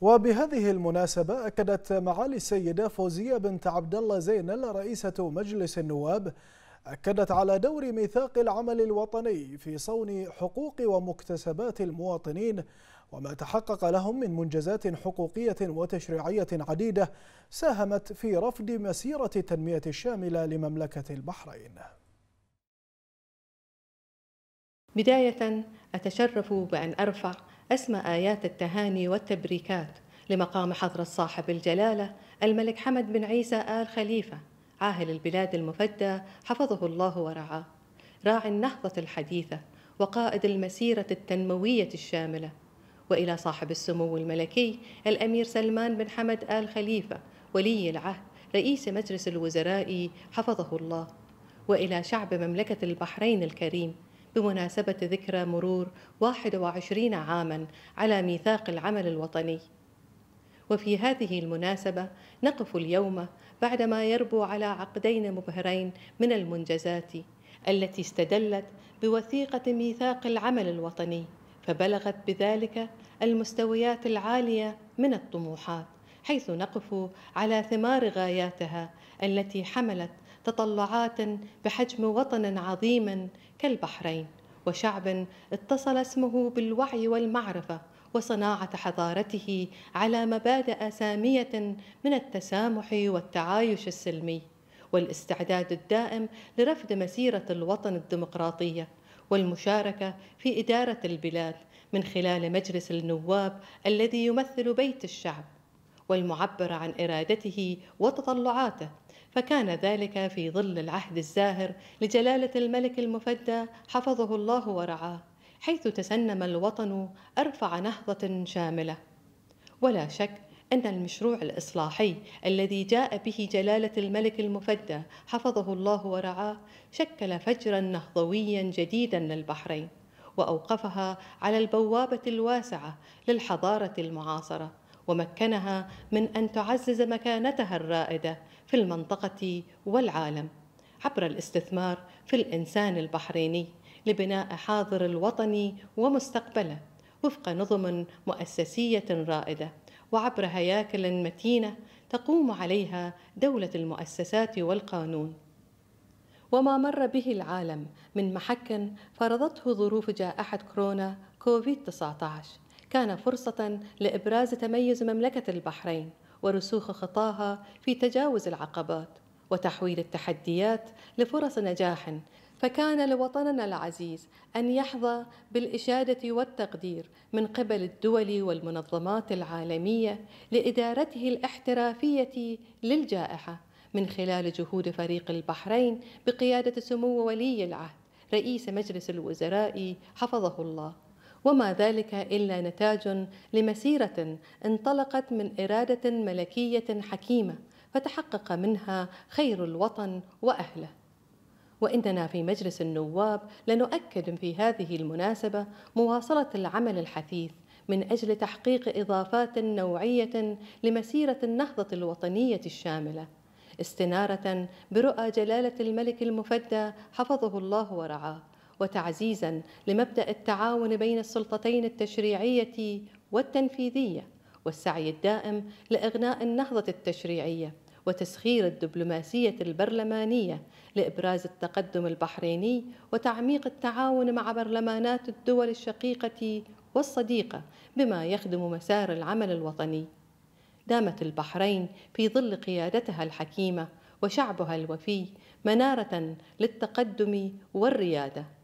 وبهذه المناسبة أكدت معالي السيدة فوزية بنت عبد الله زينل رئيسة مجلس النواب أكدت على دور ميثاق العمل الوطني في صون حقوق ومكتسبات المواطنين وما تحقق لهم من منجزات حقوقية وتشريعية عديدة ساهمت في رفض مسيرة التنمية الشاملة لمملكة البحرين بداية أتشرف بأن أرفع أسمى آيات التهاني والتبريكات لمقام حضرة صاحب الجلالة الملك حمد بن عيسى آل خليفة عاهل البلاد المفدى حفظه الله ورعاه راعي النهضة الحديثة وقائد المسيرة التنموية الشاملة وإلى صاحب السمو الملكي الأمير سلمان بن حمد آل خليفة ولي العهد رئيس مجلس الوزراء حفظه الله وإلى شعب مملكة البحرين الكريم بمناسبة ذكرى مرور 21 عاما على ميثاق العمل الوطني وفي هذه المناسبة نقف اليوم بعدما يربو على عقدين مبهرين من المنجزات التي استدلت بوثيقة ميثاق العمل الوطني فبلغت بذلك المستويات العالية من الطموحات حيث نقف على ثمار غاياتها التي حملت تطلعات بحجم وطن عظيم كالبحرين وشعب اتصل اسمه بالوعي والمعرفه وصناعه حضارته على مبادئ ساميه من التسامح والتعايش السلمي والاستعداد الدائم لرفد مسيره الوطن الديمقراطيه والمشاركه في اداره البلاد من خلال مجلس النواب الذي يمثل بيت الشعب والمعبر عن ارادته وتطلعاته فكان ذلك في ظل العهد الزاهر لجلاله الملك المفدى حفظه الله ورعاه حيث تسنم الوطن ارفع نهضه شامله ولا شك ان المشروع الاصلاحي الذي جاء به جلاله الملك المفدى حفظه الله ورعاه شكل فجرا نهضويا جديدا للبحرين واوقفها على البوابه الواسعه للحضاره المعاصره ومكنها من أن تعزز مكانتها الرائدة في المنطقة والعالم عبر الاستثمار في الإنسان البحريني لبناء حاضر الوطني ومستقبله وفق نظم مؤسسية رائدة وعبر هياكل متينة تقوم عليها دولة المؤسسات والقانون وما مر به العالم من محك فرضته ظروف جائحة كورونا كوفيد 19 كان فرصة لإبراز تميز مملكة البحرين ورسوخ خطاها في تجاوز العقبات وتحويل التحديات لفرص نجاح فكان لوطننا العزيز ان يحظى بالاشاده والتقدير من قبل الدول والمنظمات العالميه لادارته الاحترافيه للجائحه من خلال جهود فريق البحرين بقياده سمو ولي العهد رئيس مجلس الوزراء حفظه الله وما ذلك الا نتاج لمسيره انطلقت من اراده ملكيه حكيمه فتحقق منها خير الوطن واهله واننا في مجلس النواب لنؤكد في هذه المناسبه مواصله العمل الحثيث من اجل تحقيق اضافات نوعيه لمسيره النهضه الوطنيه الشامله استناره برؤى جلاله الملك المفدى حفظه الله ورعاه وتعزيزا لمبدا التعاون بين السلطتين التشريعيه والتنفيذيه والسعي الدائم لاغناء النهضه التشريعيه وتسخير الدبلوماسيه البرلمانيه لابراز التقدم البحريني وتعميق التعاون مع برلمانات الدول الشقيقه والصديقه بما يخدم مسار العمل الوطني دامت البحرين في ظل قيادتها الحكيمه وشعبها الوفي مناره للتقدم والرياده